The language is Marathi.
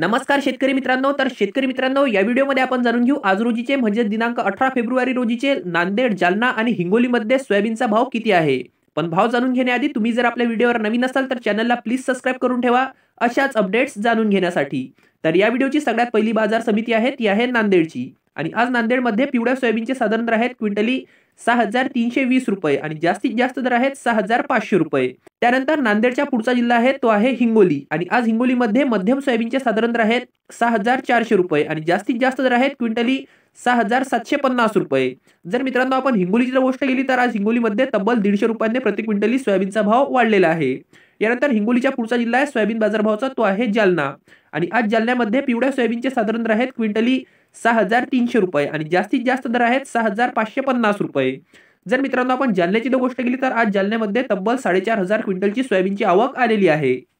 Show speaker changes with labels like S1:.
S1: नमस्कार शेतकरी मित्रांनो तर शेतकरी मित्रांनो या व्हिडिओमध्ये आपण जाणून घेऊ आज रोजीचे म्हणजे दिनांक अठरा फेब्रुवारी रोजीचे नांदेड जालना आणि हिंगोलीमध्ये सोयाबीनचा भाव किती आहे पण भाव जाणून घेण्याआधी तुम्ही जर आपल्या व्हिडिओवर नवीन असाल तर चॅनलला प्लीज सबस्क्राईब करून ठेवा अशाच अपडेट्स जाणून घेण्यासाठी तर या व्हिडिओची सगळ्यात पहिली बाजार समिती आहे ती आहे नांदेडची आणि आज नांदेडमध्ये पिवळ्या सोयाबीनचे साधारण दर आहेत क्विंटली सहा हजार तीनशे वीस रुपये आणि जास्तीत जास्त दर आहेत सहा हजार पाचशे रुपये त्यानंतर नांदेडचा पुढचा जिल्हा आहे तो आहे हिंगोली आणि आज हिंगोलीमध्ये मध्यम सोयाबीनचे साधारण दर आहेत सहा हजार चारशे रुपये आणि जास्तीत जास्त दर आहेत क्विंटली सहा हजार सातशे पन्नास रुपये जर मित्रांनो आपण हिंगोलीची जर गोष्ट केली तर आज हिंगोलीमध्ये तब्बल दीडशे रुपयांनी प्रति क्विंटली सोयाबीनचा भाव वाढलेला आहे यानंतर हिंगोलीच्या पुढचा जिल्हा आहे सोयाबीन बाजारभावचा तो आहे जालना आणि आज जालन्यामध्ये पिवळ्या सोयाबीनचे साधारण दर आहेत क्विंटली सहा हजार तीनशे रुपये आणि जास्तीत जास्त दर आहेत सहा हजार पाचशे पन्नास रुपये जर मित्रांनो आपण जालन्याची गोष्ट केली तर आज जालन्यामध्ये तब्बल साडेचार हजार क्विंटलची सोयाबीनची आवक आलेली आहे